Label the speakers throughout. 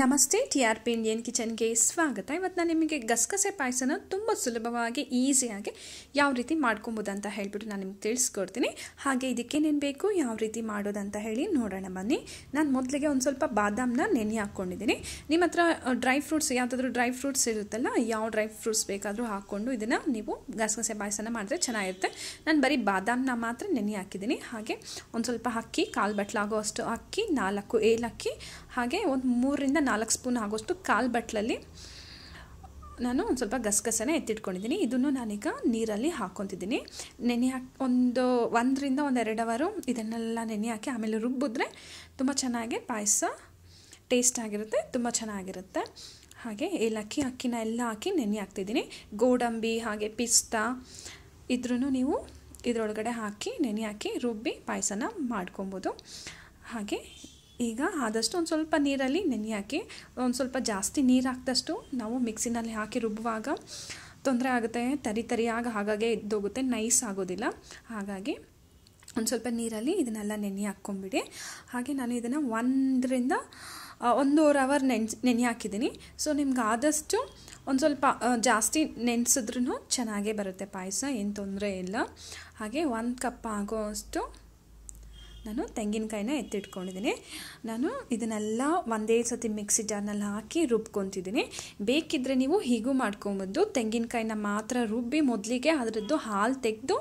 Speaker 1: ನಮಸ್ತೆ T R P Indian ಕಿಚನ್ಗೆ ಸ್ವಾಗತ ಇವತ್ತು ನಾನು ನಿಮಗೆ ಗಸಗಸೆ ಪಾಯಸನ ತುಂಬ ಸುಲಭವಾಗಿ ಈಸಿಯಾಗಿ ಯಾವ ರೀತಿ ಮಾಡ್ಕೊಬೋದು ಅಂತ ಹೇಳ್ಬಿಟ್ಟು ನಾನು ನಿಮ್ಗೆ ತಿಳಿಸ್ಕೊಡ್ತೀನಿ ಹಾಗೆ ಇದಕ್ಕೇನೇನು ಬೇಕು ಯಾವ ರೀತಿ ಮಾಡೋದಂತ ಹೇಳಿ ನೋಡೋಣ ಬನ್ನಿ ನಾನು ಮೊದಲಿಗೆ ಒಂದು ಸ್ವಲ್ಪ ಬಾದಾಮನ್ನ ನೆನೆ ಹಾಕ್ಕೊಂಡಿದ್ದೀನಿ ನಿಮ್ಮ ಹತ್ರ ಡ್ರೈ ಫ್ರೂಟ್ಸ್ ಯಾವುದಾದ್ರೂ ಡ್ರೈ ಫ್ರೂಟ್ಸ್ ಇರುತ್ತಲ್ಲ ಯಾವ ಡ್ರೈ ಫ್ರೂಟ್ಸ್ ಬೇಕಾದರೂ ಹಾಕ್ಕೊಂಡು ಇದನ್ನು ನೀವು ಗಸಗಸೆ ಪಾಯಸನ ಮಾಡಿದ್ರೆ ಚೆನ್ನಾಗಿರುತ್ತೆ ನಾನು ಬರೀ ಬಾದಾಮನ್ನ ಮಾತ್ರ ನೆನೆ ಹಾಕಿದ್ದೀನಿ ಹಾಗೆ ಒಂದು ಸ್ವಲ್ಪ ಅಕ್ಕಿ ಕಾಲು ಬಟ್ಲಾಗೋ ಅಷ್ಟು ಅಕ್ಕಿ ನಾಲ್ಕು ಏಲಕ್ಕಿ ಹಾಗೆ ಒಂದು ಮೂರರಿಂದ ನಾಲ್ಕು ಸ್ಪೂನ್ ಆಗೋಷ್ಟು ಕಾಲು ಬಟ್ಲಲ್ಲಿ ನಾನು ಒಂದು ಸ್ವಲ್ಪ ಗಸಗಸೆನ ಎತ್ತಿಟ್ಕೊಂಡಿದ್ದೀನಿ ಇದನ್ನು ನಾನೀಗ ನೀರಲ್ಲಿ ಹಾಕ್ಕೊತಿದ್ದೀನಿ ನೆನೆ ಹಾಕಿ ಒಂದು ಒಂದರಿಂದ ಒಂದು ಎರಡು ಅವರು ಇದನ್ನೆಲ್ಲ ನೆನೆ ಹಾಕಿ ಆಮೇಲೆ ರುಬ್ಬಿದ್ರೆ ತುಂಬ ಚೆನ್ನಾಗಿ ಪಾಯಸ ಟೇಸ್ಟ್ ಆಗಿರುತ್ತೆ ತುಂಬ ಚೆನ್ನಾಗಿರುತ್ತೆ ಹಾಗೆ ಏಲಕ್ಕಿ ಅಕ್ಕಿನ ಎಲ್ಲ ಹಾಕಿ ನೆನೆ ಹಾಕ್ತಿದ್ದೀನಿ ಗೋಡಂಬಿ ಹಾಗೆ ಪಿಸ್ತಾ ಇದ್ರೂ ನೀವು ಇದರೊಳಗಡೆ ಹಾಕಿ ನೆನೆ ಹಾಕಿ ರುಬ್ಬಿ ಪಾಯಸನ ಮಾಡ್ಕೊಬೋದು ಹಾಗೆ ಈಗ ಆದಷ್ಟು ಒಂದು ಸ್ವಲ್ಪ ನೀರಲ್ಲಿ ನೆನೆ ಹಾಕಿ ಒಂದು ಸ್ವಲ್ಪ ಜಾಸ್ತಿ ನೀರು ಹಾಕಿದಷ್ಟು ನಾವು ಮಿಕ್ಸಿನಲ್ಲಿ ಹಾಕಿ ರುಬ್ಬುವಾಗ ತೊಂದರೆ ಆಗುತ್ತೆ ತರಿ ತರಿಯಾಗಿ ಹಾಗಾಗೆ ಇದ್ದೋಗುತ್ತೆ ನೈಸ್ ಆಗೋದಿಲ್ಲ ಹಾಗಾಗಿ ಒಂದು ಸ್ವಲ್ಪ ನೀರಲ್ಲಿ ಇದನ್ನೆಲ್ಲ ನೆನೆ ಹಾಕ್ಕೊಂಬಿಡಿ ಹಾಗೆ ನಾನು ಇದನ್ನು ಒಂದರಿಂದ ಒಂದೂವರೆ ಅವರ್ ನೆನ್ಸ್ ನೆನೆ ಹಾಕಿದ್ದೀನಿ ಸೊ ನಿಮ್ಗೆ ಆದಷ್ಟು ಒಂದು ಸ್ವಲ್ಪ ಜಾಸ್ತಿ ನೆನೆಸಿದ್ರೂ ಚೆನ್ನಾಗೇ ಬರುತ್ತೆ ಪಾಯಸ ಏನು ತೊಂದರೆ ಇಲ್ಲ ಹಾಗೆ ಒಂದು ಕಪ್ ಆಗೋಷ್ಟು ನಾನು ತೆಂಗಿನಕಾಯಿನ ಎತ್ತಿಟ್ಕೊಂಡಿದ್ದೀನಿ ನಾನು ಇದನ್ನೆಲ್ಲ ಒಂದೇ ಸತಿ ಮಿಕ್ಸಿ ಜಾರ್ನಲ್ಲಿ ಹಾಕಿ ರುಬ್ಕೊತಿದ್ದೀನಿ ಬೇಕಿದ್ದರೆ ನೀವು ಹೀಗೂ ಮಾಡ್ಕೊಬೋದು ತೆಂಗಿನಕಾಯಿನ ಮಾತ್ರ ರುಬ್ಬಿ ಮೊದಲಿಗೆ ಅದರದ್ದು ಹಾಲು ತೆಗೆದು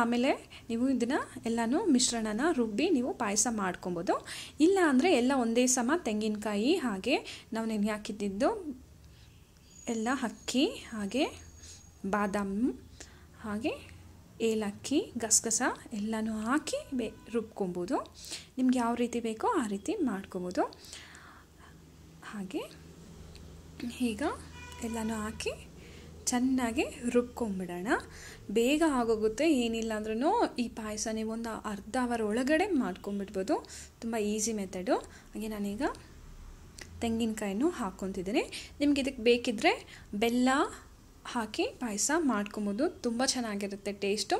Speaker 1: ಆಮೇಲೆ ನೀವು ಇದನ್ನು ಎಲ್ಲನೂ ಮಿಶ್ರಣನ ರುಬ್ಬಿ ನೀವು ಪಾಯಸ ಮಾಡ್ಕೊಬೋದು ಇಲ್ಲ ಅಂದರೆ ಎಲ್ಲ ಒಂದೇ ಸಮ ತೆಂಗಿನಕಾಯಿ ಹಾಗೆ ನಾವು ನೆನೆ ಹಾಕಿದ್ದಿದ್ದು ಎಲ್ಲ ಅಕ್ಕಿ ಹಾಗೆ ಬಾದಾಮಿ ಹಾಗೆ ಏಲಕ್ಕಿ ಗಸಗಸ ಎಲ್ಲನೂ ಹಾಕಿ ಬೇ ರುಬ್ಕೊಬೋದು ನಿಮ್ಗೆ ಯಾವ ರೀತಿ ಬೇಕೋ ಆ ರೀತಿ ಮಾಡ್ಕೊಬೋದು ಹಾಗೆ ಈಗ ಎಲ್ಲನೂ ಹಾಕಿ ಚೆನ್ನಾಗಿ ರುಬ್ಕೊಂಬಿಡೋಣ ಬೇಗ ಆಗೋಗುತ್ತೆ ಏನಿಲ್ಲ ಅಂದ್ರೂ ಈ ಪಾಯಸ ನೀವು ಒಂದು ಅರ್ಧ ಅವರ್ ಒಳಗಡೆ ಮಾಡ್ಕೊಂಬಿಡ್ಬೋದು ತುಂಬ ಈಸಿ ಮೆಥಡು ಹಾಗೆ ನಾನೀಗ ತೆಂಗಿನಕಾಯಿನೂ ಹಾಕ್ಕೊತಿದ್ದೀನಿ ನಿಮ್ಗೆ ಇದಕ್ಕೆ ಬೇಕಿದ್ದರೆ ಬೆಲ್ಲ ಹಾಕಿ ಪಾಯಸ ಮಾಡ್ಕೊಬೋದು ತುಂಬ ಚೆನ್ನಾಗಿರುತ್ತೆ ಟೇಸ್ಟು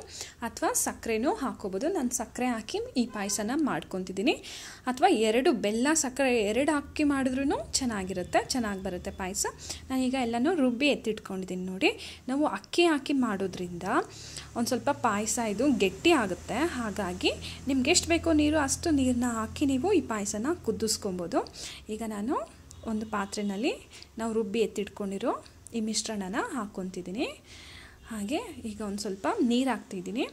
Speaker 1: ಅಥವಾ ಸಕ್ಕರೆನೂ ಹಾಕೋಬೋದು ನಾನು ಸಕ್ಕರೆ ಹಾಕಿ ಈ ಪಾಯಸನ ಮಾಡ್ಕೊತಿದ್ದೀನಿ ಅಥವಾ ಎರಡು ಬೆಲ್ಲ ಸಕ್ಕರೆ ಎರಡು ಹಾಕಿ ಮಾಡಿದ್ರೂ ಚೆನ್ನಾಗಿರುತ್ತೆ ಚೆನ್ನಾಗಿ ಬರುತ್ತೆ ಪಾಯಸ ನಾನೀಗ ಎಲ್ಲನೂ ರುಬ್ಬಿ ಎತ್ತಿಟ್ಕೊಂಡಿದ್ದೀನಿ ನೋಡಿ ನಾವು ಅಕ್ಕಿ ಹಾಕಿ ಮಾಡೋದ್ರಿಂದ ಒಂದು ಸ್ವಲ್ಪ ಪಾಯಸ ಇದು ಗಟ್ಟಿ ಆಗುತ್ತೆ ಹಾಗಾಗಿ ನಿಮ್ಗೆ ಎಷ್ಟು ಬೇಕೋ ನೀರು ಅಷ್ಟು ನೀರನ್ನ ಹಾಕಿ ನೀವು ಈ ಪಾಯಸನ ಕುದಿಸ್ಕೊಬೋದು ಈಗ ನಾನು ಒಂದು ಪಾತ್ರೆಯಲ್ಲಿ ನಾವು ರುಬ್ಬಿ ಎತ್ತಿಟ್ಕೊಂಡಿರೋ ಈ ಮಿಶ್ರಣನ ಹಾಕ್ಕೊತಿದ್ದೀನಿ ಹಾಗೆ ಈಗ ಒಂದು ಸ್ವಲ್ಪ ನೀರು ಹಾಕ್ತಿದ್ದೀನಿ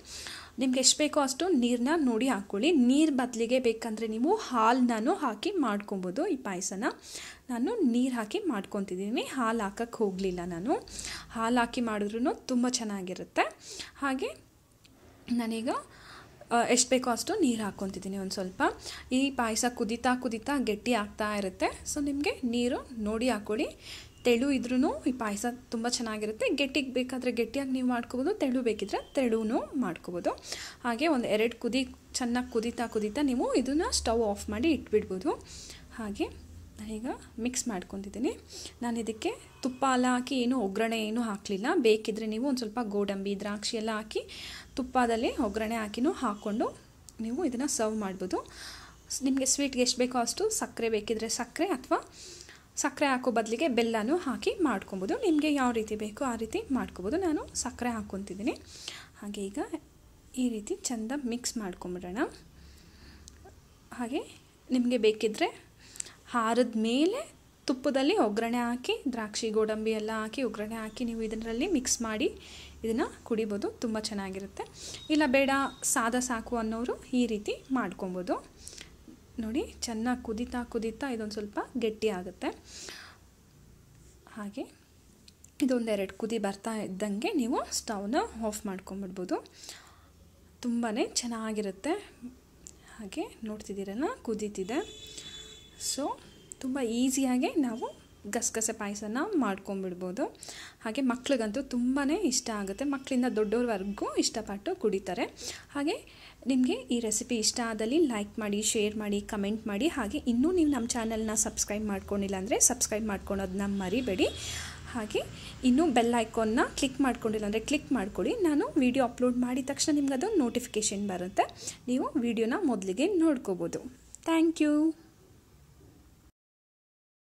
Speaker 1: ನಿಮ್ಗೆ ಎಷ್ಟು ಬೇಕೋ ಅಷ್ಟು ನೀರನ್ನ ನೋಡಿ ಹಾಕ್ಕೊಳ್ಳಿ ನೀರು ಬದಲಿಗೆ ಬೇಕಂದರೆ ನೀವು ಹಾಲನ್ನು ಹಾಕಿ ಮಾಡ್ಕೊಬೋದು ಈ ಪಾಯಸನ ನಾನು ನೀರು ಹಾಕಿ ಮಾಡ್ಕೊತಿದ್ದೀನಿ ಹಾಲು ಹಾಕೋಕ್ಕೆ ಹೋಗಲಿಲ್ಲ ನಾನು ಹಾಲು ಹಾಕಿ ಮಾಡಿದ್ರೂ ತುಂಬ ಚೆನ್ನಾಗಿರುತ್ತೆ ಹಾಗೆ ನಾನೀಗ ಎಷ್ಟು ಬೇಕೋ ಅಷ್ಟು ನೀರು ಹಾಕ್ಕೊತಿದ್ದೀನಿ ಒಂದು ಸ್ವಲ್ಪ ಈ ಪಾಯಸ ಕುದೀತಾ ಕುದೀತಾ ಗಟ್ಟಿ ಆಗ್ತಾ ಇರುತ್ತೆ ಸೊ ನಿಮಗೆ ನೀರು ನೋಡಿ ಹಾಕ್ಕೊಳ್ಳಿ ತೆಳು ಇದ್ರೂ ಈ ಪಾಯಸ ತುಂಬ ಚೆನ್ನಾಗಿರುತ್ತೆ ಗಟ್ಟಿಗೆ ಬೇಕಾದರೆ ಗಟ್ಟಿಯಾಗಿ ನೀವು ಮಾಡ್ಕೋಬೋದು ತೆಳು ಬೇಕಿದ್ರೆ ತೆಳುನೂ ಮಾಡ್ಕೋಬೋದು ಹಾಗೆ ಒಂದು ಎರಡು ಕುದಿ ಚೆನ್ನಾಗಿ ಕುದೀತಾ ಕುದೀತಾ ನೀವು ಇದನ್ನು ಸ್ಟವ್ ಆಫ್ ಮಾಡಿ ಇಟ್ಬಿಡ್ಬೋದು ಹಾಗೆ ನಾನೀಗ ಮಿಕ್ಸ್ ಮಾಡ್ಕೊತಿದ್ದೀನಿ ನಾನು ಇದಕ್ಕೆ ತುಪ್ಪ ಎಲ್ಲ ಹಾಕಿ ಏನೂ ಒಗ್ಗರಣೆ ಏನೂ ಹಾಕಲಿಲ್ಲ ಬೇಕಿದ್ರೆ ನೀವು ಒಂದು ಸ್ವಲ್ಪ ಗೋಡಂಬಿ ದ್ರಾಕ್ಷಿ ಎಲ್ಲ ಹಾಕಿ ತುಪ್ಪದಲ್ಲಿ ಒಗ್ಗರಣೆ ಹಾಕಿನೂ ಹಾಕ್ಕೊಂಡು ನೀವು ಇದನ್ನು ಸರ್ವ್ ಮಾಡ್ಬೋದು ನಿಮಗೆ ಸ್ವೀಟ್ಗೆ ಎಷ್ಟು ಬೇಕೋ ಅಷ್ಟು ಸಕ್ಕರೆ ಬೇಕಿದ್ರೆ ಸಕ್ಕರೆ ಅಥವಾ ಸಕ್ಕರೆ ಹಾಕೋ ಬದಲಿಗೆ ಬೆಲ್ಲನೂ ಹಾಕಿ ಮಾಡ್ಕೊಬೋದು ನಿಮಗೆ ಯಾವ ರೀತಿ ಬೇಕೋ ಆ ರೀತಿ ಮಾಡ್ಕೊಬೋದು ನಾನು ಸಕ್ಕರೆ ಹಾಕ್ಕೊತಿದ್ದೀನಿ ಹಾಗೆ ಈಗ ಈ ರೀತಿ ಚೆಂದ ಮಿಕ್ಸ್ ಮಾಡ್ಕೊಂಬಿಡೋಣ ಹಾಗೆ ನಿಮಗೆ ಬೇಕಿದ್ದರೆ ಹಾರದ ಮೇಲೆ ತುಪ್ಪದಲ್ಲಿ ಒಗ್ಗರಣೆ ಹಾಕಿ ದ್ರಾಕ್ಷಿ ಗೋಡಂಬಿ ಎಲ್ಲ ಹಾಕಿ ಒಗ್ಗರಣೆ ಹಾಕಿ ನೀವು ಇದರಲ್ಲಿ ಮಿಕ್ಸ್ ಮಾಡಿ ಇದನ್ನು ಕುಡಿಬೋದು ತುಂಬ ಚೆನ್ನಾಗಿರುತ್ತೆ ಇಲ್ಲ ಬೇಡ ಸಾದ ಸಾಕು ಅನ್ನೋರು ಈ ರೀತಿ ಮಾಡ್ಕೊಬೋದು ನೋಡಿ ಚೆನ್ನಾಗಿ ಕುದೀತಾ ಕುದೀತಾ ಇದೊಂದು ಸ್ವಲ್ಪ ಗಟ್ಟಿ ಆಗುತ್ತೆ ಹಾಗೆ ಇದೊಂದೆರಡು ಕುದಿ ಬರ್ತಾ ಇದ್ದಂಗೆ ನೀವು ಸ್ಟವ್ನ ಆಫ್ ಮಾಡ್ಕೊಂಬಿಡ್ಬೋದು ತುಂಬಾ ಚೆನ್ನಾಗಿರುತ್ತೆ ಹಾಗೆ ನೋಡ್ತಿದ್ದೀರಲ್ಲ ಕುದೀತಿದೆ ಸೊ ತುಂಬ ಈಸಿಯಾಗಿ ನಾವು ಗಸಗಸೆ ಪಾಯಸನ ಮಾಡ್ಕೊಂಬಿಡ್ಬೋದು ಹಾಗೆ ಮಕ್ಳಿಗಂತೂ ತುಂಬಾ ಇಷ್ಟ ಆಗುತ್ತೆ ಮಕ್ಕಳಿಂದ ದೊಡ್ಡವ್ರವರೆಗೂ ಇಷ್ಟಪಟ್ಟು ಕುಡಿತಾರೆ ಹಾಗೆ ನಿಮಗೆ ಈ ರೆಸಿಪಿ ಇಷ್ಟ ಆದಲ್ಲಿ ಲೈಕ್ ಮಾಡಿ ಶೇರ್ ಮಾಡಿ ಕಮೆಂಟ್ ಮಾಡಿ ಹಾಗೆ ಇನ್ನೂ ನೀವು ನಮ್ಮ ಚಾನಲ್ನ ಸಬ್ಸ್ಕ್ರೈಬ್ ಮಾಡ್ಕೊಂಡಿಲ್ಲ ಅಂದರೆ ಸಬ್ಸ್ಕ್ರೈಬ್ ಮಾಡ್ಕೊಳೋದನ್ನ ಮರಿಬೇಡಿ ಹಾಗೆ ಇನ್ನೂ ಬೆಲ್ ಐಕಾನ್ನ ಕ್ಲಿಕ್ ಮಾಡ್ಕೊಂಡಿಲ್ಲ ಅಂದರೆ ಕ್ಲಿಕ್ ಮಾಡ್ಕೊಳ್ಳಿ ನಾನು ವಿಡಿಯೋ ಅಪ್ಲೋಡ್ ಮಾಡಿದ ತಕ್ಷಣ ನಿಮ್ಗೆ ಅದೊಂದು ನೋಟಿಫಿಕೇಷನ್ ಬರುತ್ತೆ ನೀವು ವಿಡಿಯೋನ ಮೊದಲಿಗೆ ನೋಡ್ಕೋಬೋದು ಥ್ಯಾಂಕ್ ಯು